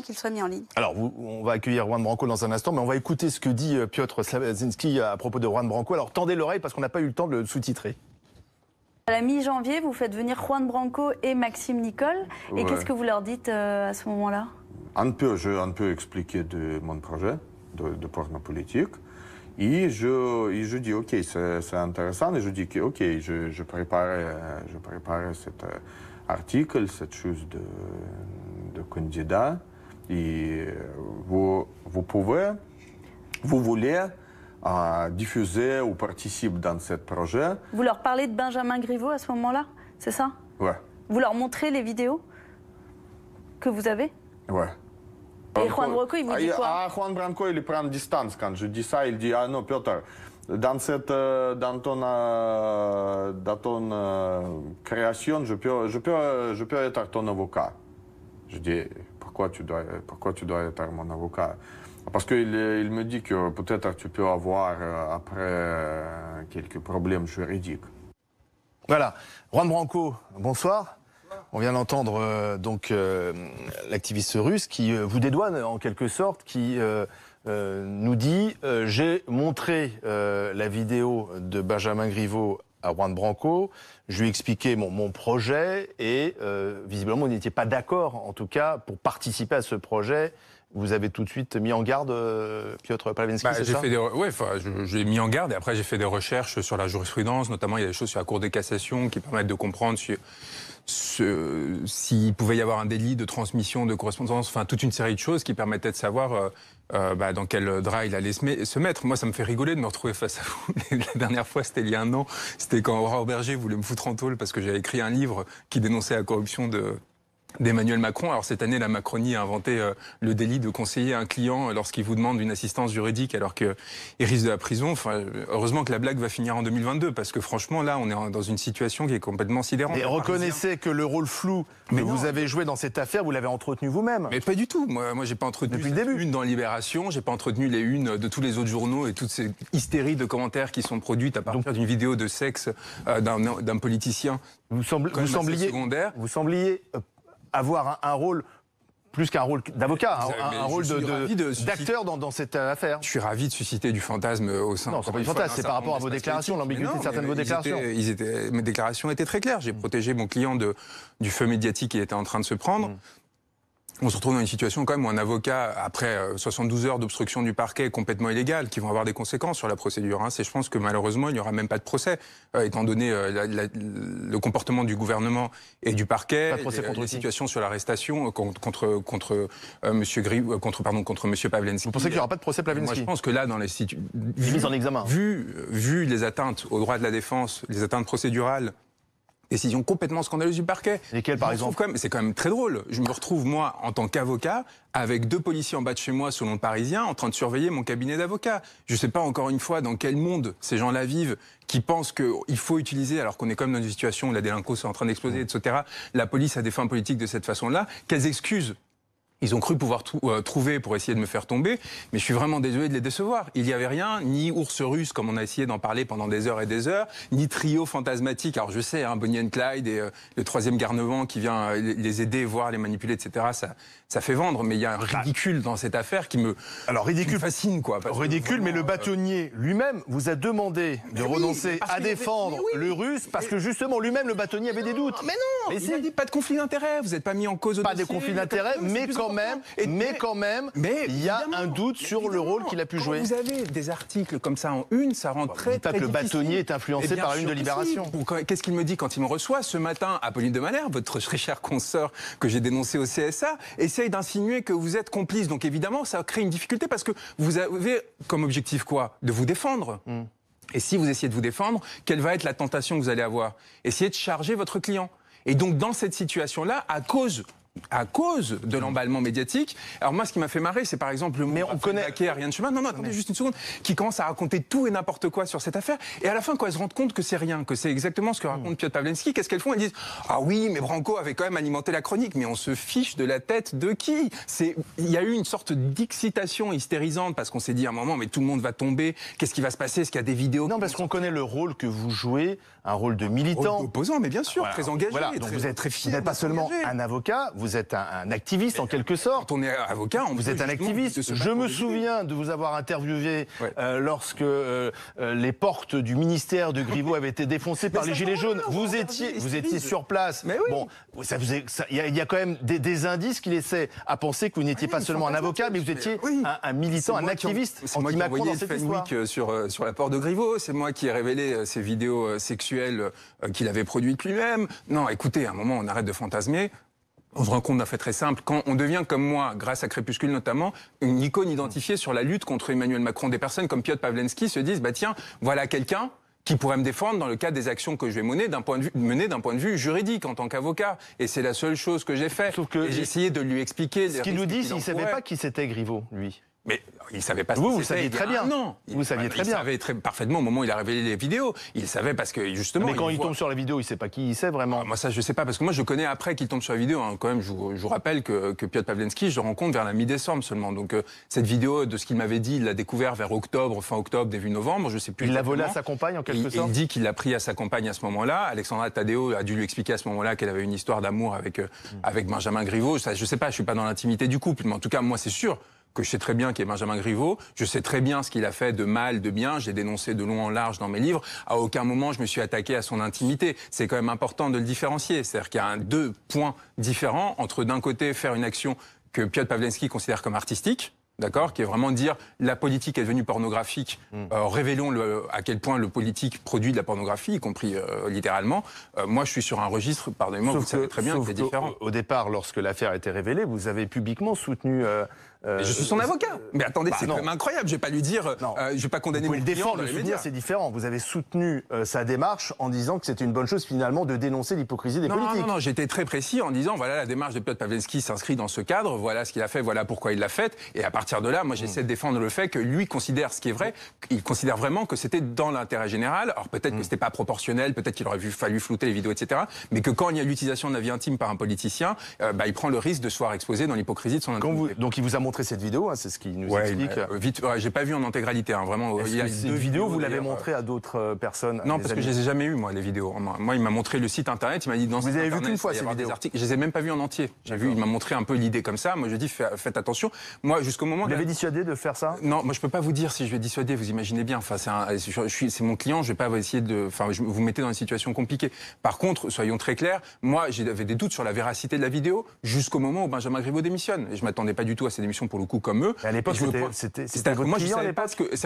qu'il soit mis en ligne. Alors, on va accueillir Juan Branco dans un instant, mais on va écouter ce que dit euh, Piotr Slazinski à propos de Juan Branco. Alors, tendez l'oreille parce qu'on n'a pas eu le temps de le sous-titrer. À la mi-janvier, vous faites venir Juan Branco et Maxime Nicole. Et qu'est-ce que vous leur dites euh, à ce moment-là Un peu, je un peu expliqué de mon projet de, de porno politique. Et je, dis, OK, c'est intéressant. Et je dis, OK, je, prépare, je prépare cet euh, article, cette chose de, de candidat. Et euh, vous, pouvez, vous voulez euh, diffuser ou participer dans ce projet. Vous leur parlez de Benjamin Griveaux à ce moment-là, c'est ça Oui. Vous leur montrez les vidéos que vous avez Oui. Et Juan Branco, il vous dit ah, quoi Ah, Juan Branco, il prend distance quand je dis ça. Il dit Ah non, Piotr, dans, cette, euh, ton, création, je peux, je, peux, je peux être ton avocat. Je dis pourquoi tu dois, pourquoi tu dois être mon avocat parce qu'il il me dit que peut-être tu peux avoir euh, après euh, quelques problèmes juridiques. Voilà. Juan Branco, bonsoir. On vient d'entendre euh, donc l'activiste russe qui vous dédouane en quelque sorte, qui nous dit j'ai montré la vidéo de Benjamin Griveaux à Juan Branco. Je lui ai expliqué mon, projet et euh, visiblement, on n'était pas d'accord, en tout cas, pour participer à ce projet vous avez tout de suite mis en garde euh, Piotr Palavinsky, bah, j'ai fait des, j'ai mis en garde et après j'ai fait des recherches sur la jurisprudence, notamment il y a des choses sur la Cour des cassations qui permettent de comprendre s'il pouvait y avoir un délit de transmission de correspondance, enfin toute une série de choses qui permettaient de savoir euh, euh, bah, dans quel drap il allait se, mettre. Moi, ça me fait rigoler de me retrouver face à vous. La dernière fois, c'était il y a un an, c'était quand Aura Auberger voulait me foutre en taule parce que j'avais écrit un livre qui dénonçait la corruption de d'Emmanuel Macron. Alors cette année, la Macronie a inventé euh, le délit de conseiller un client euh, lorsqu'il vous demande une assistance juridique alors qu'il risque de la prison. Enfin, heureusement que la blague va finir en 2022 parce que franchement, là, on est dans une situation qui est complètement sidérante. Et reconnaissez que le rôle flou mais que vous avez joué dans cette affaire, vous l'avez entretenu vous-même. Mais pas du tout. Moi, j'ai pas entretenu Depuis le début. une dans Libération, j'ai pas entretenu les unes de tous les autres journaux et toutes ces hystéries de commentaires qui sont produites à partir d'une vidéo de sexe euh, d'un politicien. Vous, vous sembliez, secondaire. vous sembliez avoir un, rôle plus qu'un rôle d'avocat, hein, un, rôle d'acteur dans, dans, cette euh, affaire. Je suis ravi de susciter du fantasme au sein. Non, c'est pas du fantasme, c'est par rapport à vos déclarations, l'ambiguïté de certaines de vos déclarations. Étaient, mes déclarations étaient très claires. J'ai mm. protégé mon client de, du feu médiatique qui était en train de se prendre. Mm on se retrouve dans une situation quand même où un avocat, après 72 euh, heures d'obstruction du parquet, est complètement illégal, qui vont avoir des conséquences sur la procédure. Hein. C'est, je pense que malheureusement, il n'y aura même pas de procès, euh, étant donné euh, le comportement du gouvernement et du parquet, pas de procès contre la situation sur l'arrestation contre contre, Monsieur Gris, contre pardon contre Monsieur Pavlensky. Vous pensez qu'il n'y aura pas de procès Pavlensky je pense que là, dans les situations, en examen, vu vu les atteintes aux droits de la défense, les atteintes procédurales décision complètement scandaleuse du parquet. Lesquelles, par exemple C'est quand même très drôle. Je me retrouve, moi, en tant qu'avocat, avec deux policiers en bas de chez moi, selon le Parisien, en train de surveiller mon cabinet d'avocat. Je ne sais pas, encore une fois, dans quel monde ces gens-là vivent, qui pensent qu'il faut utiliser, alors qu'on est quand même dans une situation où la délinquance est en train d'exploser, mmh. etc., la police a des fins politiques de cette façon-là. Quelles excuses ils ont cru pouvoir euh, trouver pour essayer de me faire tomber, mais je suis vraiment désolé de les décevoir. Il n'y avait rien, ni ours russe, comme on a essayé d'en parler pendant des heures et des heures, ni trio fantasmatique. Alors je sais, hein, Bonnie and Clyde et euh, le troisième garnement qui vient euh, les aider, voir, les manipuler, etc. Ça, ça fait vendre, mais il y a un bah. ridicule dans cette affaire qui me, Alors, ridicule, fascine. Quoi, ridicule, mais le bâtonnier lui-même vous a demandé de renoncer à défendre le russe parce que justement lui-même, le bâtonnier avait des doutes. Mais non, mais il dit pas de conflit d'intérêt, vous n'êtes pas mis en cause au Pas de conflit d'intérêt, mais quand mais quand même, il y a un doute sur le rôle qu'il a pu jouer. Vous avez des articles comme ça en une, ça rend bah, très, Pas que le bâtonnier est influencé eh par une de Libération. Qu'est-ce qu'il me dit quand il me reçoit ce matin Apolline de Malherbe, votre très chère que j'ai dénoncé au CSA, essaye d'insinuer que vous êtes complice. Donc évidemment, ça crée une difficulté parce que vous avez comme objectif quoi De vous défendre. Hmm. Et si vous essayez de vous défendre, quelle va être la tentation que vous allez avoir Essayez de charger votre client. Et donc dans cette situation-là, à cause à cause de l'emballement médiatique. Alors moi, ce qui m'a fait marrer, c'est par exemple le maire de La rien de chemin. Non, non, attendez juste une seconde. Qui commence à raconter tout et n'importe quoi sur cette affaire. Et à la fin, quand elles se rendent compte que c'est rien, que c'est exactement ce que raconte hmm. Piotr Pavlensky, qu'est-ce qu'elles font Elles disent ah oui, mais Branco avait quand même alimenté la chronique. Mais on se fiche de la tête de qui C'est il y a eu une sorte d'excitation hystérisante parce qu'on s'est dit à un moment, mais tout le monde va tomber. Qu'est-ce qui va se passer Est-ce qu'il y a des vidéos Non, parce qu'on connaît le rôle que vous jouez, un rôle de militant, opposant, mais bien sûr, très engagé. Donc vous êtes très fier, vous n'êtes pas seulement un avocat vous êtes un, activiste en quelque euh, sorte. Quand on est avocat, on vous êtes un activiste. Je me souviens de vous avoir interviewé euh, lorsque euh, les portes du ministère de Griveaux avaient été défoncées par les Gilets jaunes. vous, étiez, vous étiez sur place. Mais oui. il y, a quand même des, indices qui laissaient à penser que vous n'étiez pas seulement un avocat, mais vous étiez un, militant, un activiste. C'est moi qui ai envoyé le sur, sur la porte de Griveaux. C'est moi qui ai révélé ces vidéos sexuelles qu'il avait produites lui-même. Non, écoutez, à un moment, on arrête de fantasmer on se rend compte d'un fait très simple. Quand on devient, comme moi, grâce à Crépuscule notamment, une icône identifiée sur la lutte contre Emmanuel Macron, des personnes comme Piotr Pavlensky se disent, bah tiens, voilà quelqu'un qui pourrait me défendre dans le cadre des actions que je vais mener d'un point de vue, juridique en tant qu'avocat. Et c'est la seule chose que j'ai fait. j'ai essayé de lui expliquer. Ce qu'il nous dit, il ne savait pas qui c'était Griveaux, lui. Mais il savait pas. Vous, vous saviez très bien. Non, vous saviez très bien. Il savait très parfaitement au moment où il a révélé les vidéos. Il savait parce que justement. Mais quand il, tombe sur la vidéo, il sait pas qui il sait vraiment. Ah, moi ça, je sais pas parce que moi je connais après qu'il tombe sur la vidéo. Hein. Quand même, je vous, rappelle que, que Piotr Pavlensky, je le rencontre vers la mi-décembre seulement. Donc euh, cette vidéo de ce qu'il m'avait dit, il l'a découvert vers octobre, fin octobre, début novembre. Je sais plus. Il l'a volé à sa compagne en quelque sorte. Il dit qu'il l'a pris à sa compagne à ce moment-là. Alexandra Tadeo a dû lui expliquer à ce moment-là qu'elle avait une histoire d'amour avec euh, mm. avec Benjamin Griveaux. Ça, je sais pas, je suis pas dans l'intimité du couple, mais en tout cas moi c'est sûr que je sais très bien qui est Benjamin Griveaux. Je sais très bien ce qu'il a fait de mal, de bien. J'ai dénoncé de long en large dans mes livres. À aucun moment, je me suis attaqué à son intimité. C'est quand même important de le différencier. C'est-à-dire qu'il y a deux points différents entre d'un côté faire une action que Piotr Pavlensky considère comme artistique, d'accord, qui est vraiment dire la politique est devenue pornographique, hmm. euh, révélons le, à quel point le politique produit de la pornographie, y compris euh, littéralement. Euh, moi, je suis sur un registre, pardonnez-moi, vous savez très bien, que c'est différent. Au, départ, lorsque l'affaire a été révélée, vous avez publiquement soutenu. je suis son avocat. Mais attendez, bah c'est quand même incroyable. Je vais pas lui dire, je vais pas condamner. Vous pouvez le défendre, le c'est différent. Vous avez soutenu sa démarche en disant que c'était une bonne chose finalement de dénoncer l'hypocrisie des politiques. Non, non, non j'étais très précis en disant voilà la démarche de Piotr Pavlensky s'inscrit dans ce cadre, voilà ce qu'il a fait, voilà pourquoi il l'a fait, et à partir de là, moi j'essaie de mm. défendre le fait que lui considère ce qui est vrai, il considère vraiment que c'était dans l'intérêt général. Alors peut-être que mm. c'était pas proportionnel, peut-être qu'il aurait fallu flouter les vidéos, etc. Mais que quand il y a l'utilisation de la vie intime par un politicien, euh, bah, il prend le risque de se voir exposé dans l'hypocrisie de son quand vous, Donc il vous a montré cette vidéo, hein, c'est ce qui nous explique. Euh, vite, j'ai pas vu en intégralité, hein, vraiment. Il y a deux vidéos, vous l'avez montré à d'autres euh, personnes Non, parce que je les ai jamais eues, moi, les vidéos. Moi, il m'a montré le site internet, il m'a dit dans Vous avez vu qu'une fois ces vidéos articles. Je les ai même pas vues en entier. J'ai vu, il m'a montré un peu l'idée comme ça. Moi, je dis faites attention. Moi, jusqu'au moment vous l'avez dissuadé de faire ça Non, moi je peux pas vous dire si je vais dissuader. Vous imaginez bien. Enfin, c'est mon client. Je vais pas essayer de. Enfin, je, vous mettez dans une situation compliquée. Par contre, soyons très clairs. Moi, j'avais des doutes sur la véracité de la vidéo jusqu'au moment où Benjamin Griveaux démissionne. Et je m'attendais pas du tout à cette démissions pour le coup comme eux. à l'époque, c'était, c'était, pas c'est-à-dire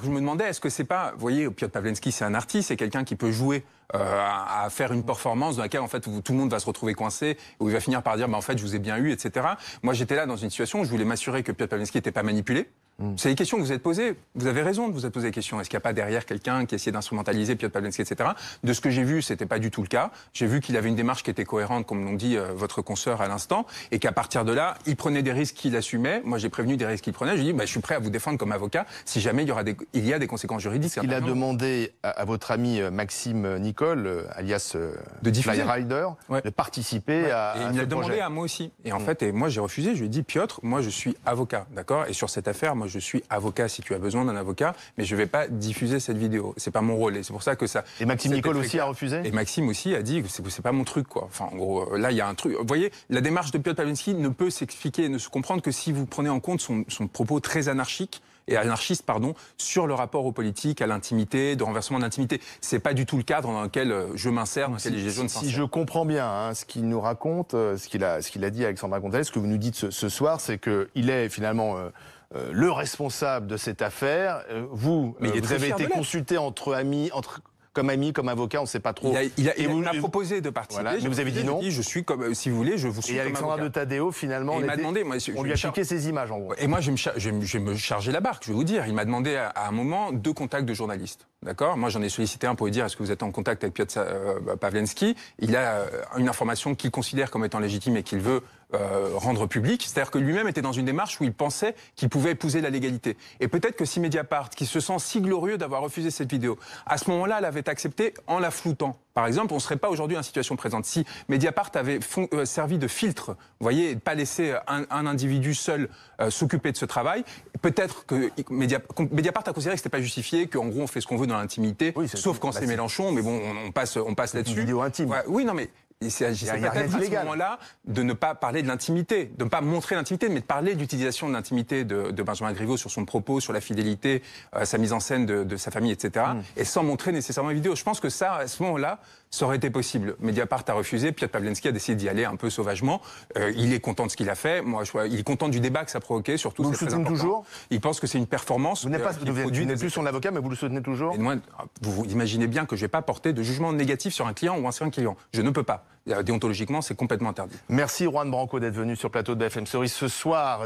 que je me demandais, est-ce que c'est pas, vous voyez, Piotr Pavlensky, c'est un artiste, c'est quelqu'un qui peut jouer euh, à faire une performance dans laquelle en fait tout le monde va se retrouver coincé, où il va finir par dire bah, en fait je vous ai bien eu, etc. Moi j'étais là dans une situation où je voulais m'assurer que Pierre palinski n'était pas manipulé, Mm. C'est les questions que vous êtes posées. Vous avez raison de vous être posé la question. Est-ce qu'il n'y a pas derrière quelqu'un qui essaie d'instrumentaliser Piotr Pavlensky, etc. De ce que j'ai vu, c'était pas du tout le cas. J'ai vu qu'il avait une démarche qui était cohérente, comme l'ont dit euh, votre consoeur à l'instant, et qu'à partir de là, il prenait des risques qu'il assumait. Moi, j'ai prévenu des risques qu'il prenait. J'ai dit, bah, je suis prêt à vous défendre comme avocat si jamais il y, aura des, il y a des conséquences juridiques. Il a demandé à, votre ami euh, Maxime Nicole, euh, alias de Rider, de participer à à. il demandé à moi aussi. Et en mm. fait, et moi, j'ai refusé. Je lui ai dit, Piotr, moi, je suis avocat, d'accord Et sur cette affaire, moi, je suis avocat si tu as besoin d'un avocat, mais je ne vais pas diffuser cette vidéo. C'est pas mon rôle. Et c'est pour ça que ça. Et Maxime Nicole aussi a refusé Et Maxime aussi a dit que ce n'est pas mon truc, quoi. Enfin, en gros, euh, là, il y a un truc. Vous voyez, la démarche de Piotr Pawlinski ne peut s'expliquer, ne se comprendre que si vous prenez en compte son, propos très anarchique et anarchiste pardon, sur le rapport aux politiques, à l'intimité, de renversement d'intimité. C'est pas du tout le cadre dans lequel euh, je m'insère, si, Si je comprends bien hein, ce qu'il nous raconte, euh, ce qu'il a, dit à Alexandra Gonzalez, ce que vous nous dites ce, soir, c'est qu'il est finalement euh, le responsable de cette affaire. Euh, vous, mais euh, vous avez été consulté entre amis, entre comme ami, comme avocat, on ne sait pas trop. Il a, proposé de partir. mais vous avez dit non. je suis comme, si vous voulez, je vous suis. Et comme Alexandra de Tadeo, finalement, on, lui a piqué ses images, en gros. Et moi, je vais, me charger la barque, je vais vous dire. Il m'a demandé à, un moment deux contacts de journalistes. D'accord Moi, j'en ai sollicité un pour lui dire est-ce que vous êtes en contact avec Piotr Pavlensky Il a une information qu'il considère comme étant légitime et qu'il veut euh, rendre public. C'est-à-dire que lui-même était dans une démarche où il pensait qu'il pouvait épouser la légalité. Et peut-être que si Mediapart, qui se sent si glorieux d'avoir refusé cette vidéo, à ce moment-là l'avait acceptée en la floutant, par exemple, on ne serait pas aujourd'hui en situation présente. Si Mediapart avait euh, servi de filtre, vous voyez, pas laisser un, individu seul euh, s'occuper de ce travail, peut-être que Mediapart, a considéré que ce n'était pas justifié, qu'en gros on fait ce qu'on veut dans l'intimité, sauf quand c'est Mélenchon, mais bon, on, passe, on passe là-dessus. Une vidéo intime. oui, non, mais il s'agissait peut-être à ce moment-là de ne pas parler de l'intimité, de ne pas montrer l'intimité, mais de parler d'utilisation de l'intimité de, Benjamin Griveaux sur son propos, sur la fidélité, euh, sa mise en scène de, sa famille, etc. Hmm. Et sans montrer nécessairement une vidéo. Je pense que ça, à ce moment-là, ça aurait été possible. Mediapart a refusé, Piotr Pavlensky a décidé d'y aller un peu sauvagement. Euh, il est content de ce qu'il a fait. Moi, je, il est content du débat que ça a provoqué, surtout. Vous le soutenez toujours Il pense que c'est une performance. Vous n'êtes pas, plus son avocat, mais vous le soutenez toujours. Ah, vous imaginez bien que je n'ai vais pas porter de jugement négatif sur un client ou un certain client. Je ne peux pas. Euh, déontologiquement, c'est complètement interdit. Merci, Juan Branco, d'être venu sur le plateau de BFM Story ce soir.